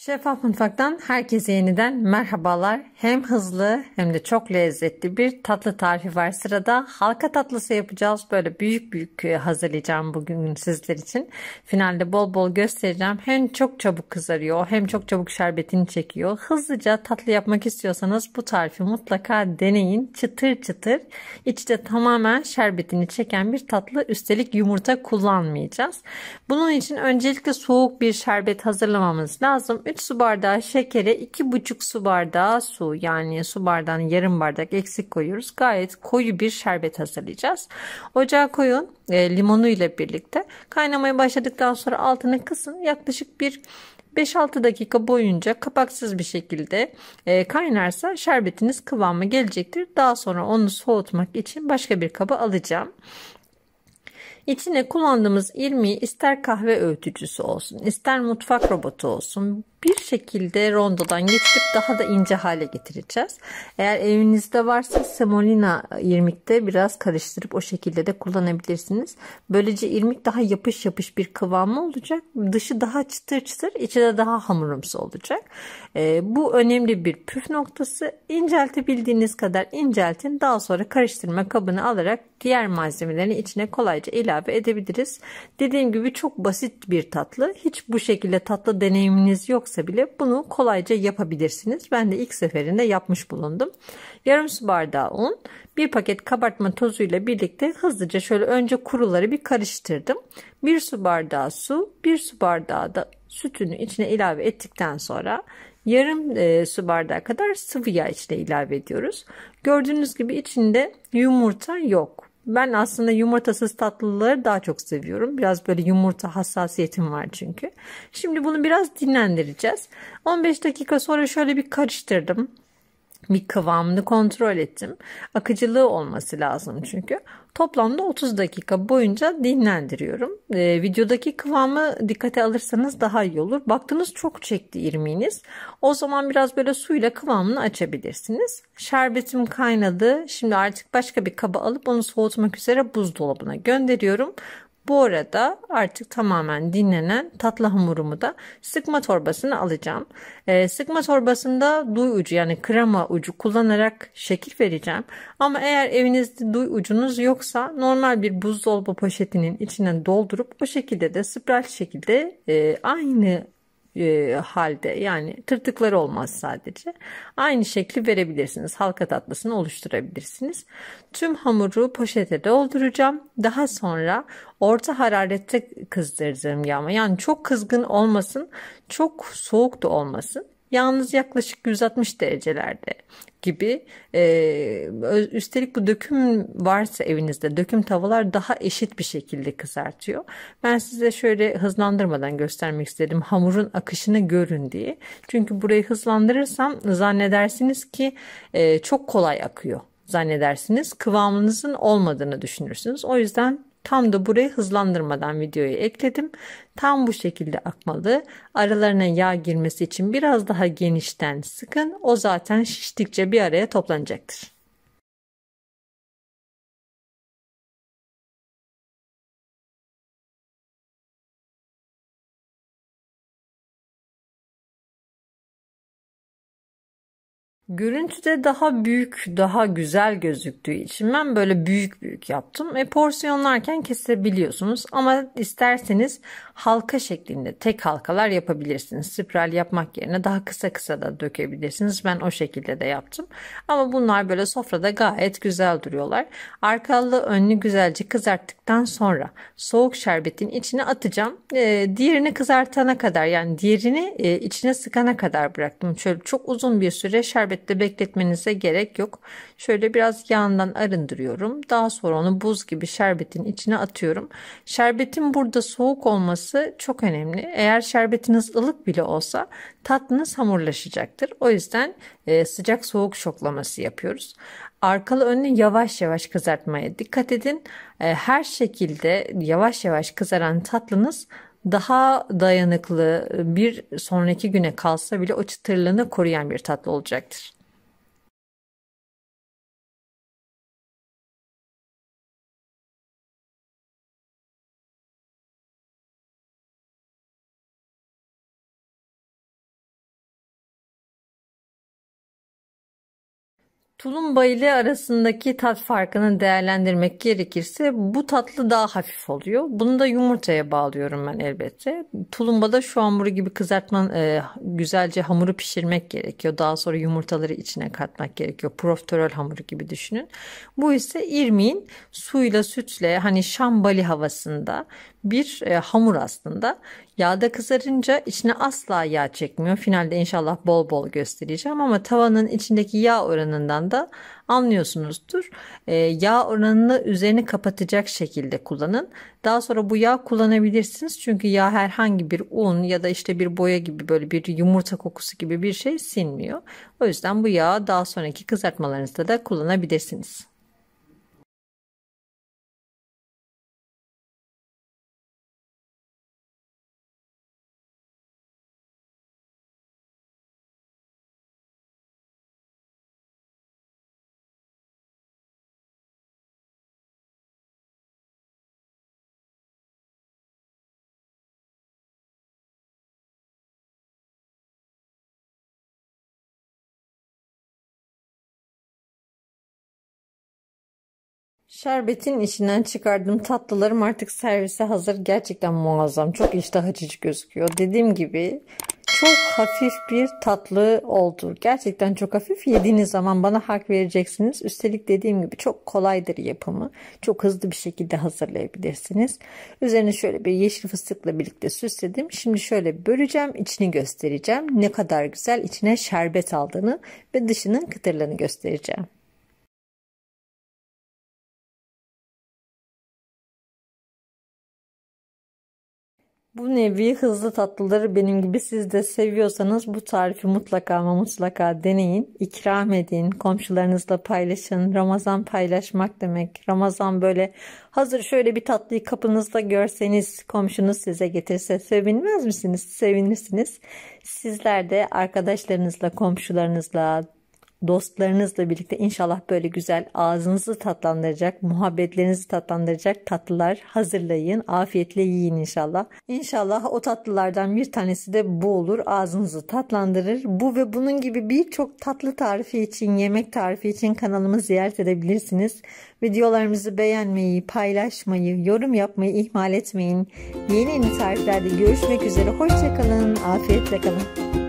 Şeffaf Mutfak'tan herkese yeniden merhabalar. Hem hızlı hem de çok lezzetli bir tatlı tarifi var sırada. Halka tatlısı yapacağız. Böyle büyük büyük hazırlayacağım bugün sizler için. Finalde bol bol göstereceğim. Hem çok çabuk kızarıyor hem çok çabuk şerbetini çekiyor. Hızlıca tatlı yapmak istiyorsanız bu tarifi mutlaka deneyin. Çıtır çıtır içte tamamen şerbetini çeken bir tatlı. Üstelik yumurta kullanmayacağız. Bunun için öncelikle soğuk bir şerbet hazırlamamız lazım 3 su bardağı şekere 2,5 su bardağı su yani su bardağının yarım bardak eksik koyuyoruz. Gayet koyu bir şerbet hazırlayacağız. Ocağa koyun e, limonu ile birlikte. Kaynamaya başladıktan sonra altını kısın. Yaklaşık bir 5-6 dakika boyunca kapaksız bir şekilde e, kaynarsa şerbetiniz kıvamı gelecektir. Daha sonra onu soğutmak için başka bir kaba alacağım. İçine kullandığımız irmiği ister kahve öğütücüsü olsun, ister mutfak robotu olsun, bir şekilde rondodan geçirip daha da ince hale getireceğiz. Eğer evinizde varsa semolina irmikte biraz karıştırıp o şekilde de kullanabilirsiniz. Böylece irmik daha yapış yapış bir kıvamı olacak. Dışı daha çıtır çıtır, içi de daha hamurumsu olacak. E, bu önemli bir püf noktası. İnceltebildiğiniz kadar inceltin. Daha sonra karıştırma kabını alarak diğer malzemelerini içine kolayca ilave edebiliriz. Dediğim gibi çok basit bir tatlı. Hiç bu şekilde tatlı deneyiminiz yok yoksa bile bunu kolayca yapabilirsiniz. Ben de ilk seferinde yapmış bulundum. Yarım su bardağı un, bir paket kabartma tozuyla birlikte hızlıca şöyle önce kuruları bir karıştırdım. Bir su bardağı su, bir su bardağı da sütünü içine ilave ettikten sonra yarım e, su bardağı kadar sıvı yağ içine ilave ediyoruz. Gördüğünüz gibi içinde yumurta yok. Ben aslında yumurtasız tatlıları daha çok seviyorum. Biraz böyle yumurta hassasiyetim var çünkü. Şimdi bunu biraz dinlendireceğiz. 15 dakika sonra şöyle bir karıştırdım bir kıvamını kontrol ettim. Akıcılığı olması lazım çünkü. Toplamda 30 dakika boyunca dinlendiriyorum. E, videodaki kıvamı dikkate alırsanız daha iyi olur. Baktınız çok çekti irminiz O zaman biraz böyle suyla kıvamını açabilirsiniz. Şerbetim kaynadı. Şimdi artık başka bir kaba alıp onu soğutmak üzere buzdolabına gönderiyorum. Bu arada artık tamamen dinlenen tatlı hamurumu da sıkma torbasını alacağım. Ee, sıkma torbasında duy ucu yani krema ucu kullanarak şekil vereceğim. Ama eğer evinizde duy ucunuz yoksa normal bir buzdolabı poşetinin içine doldurup o şekilde de spiral şekilde e, aynı e, halde yani tırtıkları olmaz sadece. Aynı şekli verebilirsiniz. Halka tatlısını oluşturabilirsiniz. Tüm hamuru poşete dolduracağım. Daha sonra orta hararette kızdıracağım yağma. Yani çok kızgın olmasın, çok soğuk da olmasın yalnız yaklaşık 160 derecelerde gibi. Ee, üstelik bu döküm varsa evinizde döküm tavalar daha eşit bir şekilde kızartıyor. Ben size şöyle hızlandırmadan göstermek istedim hamurun akışını görün diye. Çünkü burayı hızlandırırsam zannedersiniz ki e, çok kolay akıyor zannedersiniz. Kıvamınızın olmadığını düşünürsünüz. O yüzden Tam da burayı hızlandırmadan videoyu ekledim. Tam bu şekilde akmalı. Aralarına yağ girmesi için biraz daha genişten sıkın. O zaten şiştikçe bir araya toplanacaktır. Görüntüde daha büyük, daha güzel gözüktüğü için ben böyle büyük büyük yaptım. E, porsiyonlarken kesebiliyorsunuz ama isterseniz halka şeklinde tek halkalar yapabilirsiniz. Spiral yapmak yerine daha kısa kısa da dökebilirsiniz. Ben o şekilde de yaptım. Ama bunlar böyle sofrada gayet güzel duruyorlar. Arkalı önlü güzelce kızarttıktan sonra soğuk şerbetin içine atacağım. E, diğerini kızartana kadar yani diğerini e, içine sıkana kadar bıraktım. Şöyle çok uzun bir süre şerbet elbette bekletmenize gerek yok. Şöyle biraz yağından arındırıyorum. Daha sonra onu buz gibi şerbetin içine atıyorum. Şerbetin burada soğuk olması çok önemli. Eğer şerbetiniz ılık bile olsa tatlınız hamurlaşacaktır. O yüzden e, sıcak soğuk şoklaması yapıyoruz. Arkalı önlü yavaş yavaş kızartmaya dikkat edin. E, her şekilde yavaş yavaş kızaran tatlınız daha dayanıklı bir sonraki güne kalsa bile o çıtırlığını koruyan bir tatlı olacaktır. Tulumba ile arasındaki tat farkını değerlendirmek gerekirse bu tatlı daha hafif oluyor. Bunu da yumurtaya bağlıyorum ben elbette. Tulumbada şu hamuru gibi kızartman e, güzelce hamuru pişirmek gerekiyor. Daha sonra yumurtaları içine katmak gerekiyor. Profiterol hamuru gibi düşünün. Bu ise irmiğin suyla sütle hani şambali havasında bir e, hamur aslında. Yağda kızarınca içine asla yağ çekmiyor. Finalde inşallah bol bol göstereceğim ama tavanın içindeki yağ oranından da anlıyorsunuzdur. E, yağ oranını üzerini kapatacak şekilde kullanın. Daha sonra bu yağ kullanabilirsiniz. Çünkü yağ herhangi bir un ya da işte bir boya gibi böyle bir yumurta kokusu gibi bir şey sinmiyor. O yüzden bu yağı daha sonraki kızartmalarınızda da kullanabilirsiniz. Şerbetin içinden çıkardığım tatlılarım artık servise hazır. Gerçekten muazzam. Çok iştah açıcı gözüküyor. Dediğim gibi çok hafif bir tatlı oldu. Gerçekten çok hafif. Yediğiniz zaman bana hak vereceksiniz. Üstelik dediğim gibi çok kolaydır yapımı. Çok hızlı bir şekilde hazırlayabilirsiniz. Üzerine şöyle bir yeşil fıstıkla birlikte süsledim. Şimdi şöyle böleceğim. içini göstereceğim. Ne kadar güzel içine şerbet aldığını ve dışının kıtırlığını göstereceğim. Bu nevi hızlı tatlıları benim gibi siz de seviyorsanız bu tarifi mutlaka ama mutlaka deneyin. İkram edin, komşularınızla paylaşın. Ramazan paylaşmak demek. Ramazan böyle hazır şöyle bir tatlıyı kapınızda görseniz komşunuz size getirse sevinmez misiniz? Sevinirsiniz. Sizler de arkadaşlarınızla, komşularınızla, Dostlarınızla birlikte inşallah böyle güzel ağzınızı tatlandıracak, muhabbetlerinizi tatlandıracak tatlılar hazırlayın. Afiyetle yiyin inşallah. İnşallah o tatlılardan bir tanesi de bu olur. Ağzınızı tatlandırır. Bu ve bunun gibi birçok tatlı tarifi için, yemek tarifi için kanalımı ziyaret edebilirsiniz. Videolarımızı beğenmeyi, paylaşmayı, yorum yapmayı ihmal etmeyin. Yeni yeni tariflerde görüşmek üzere. Hoşçakalın. Afiyetle kalın.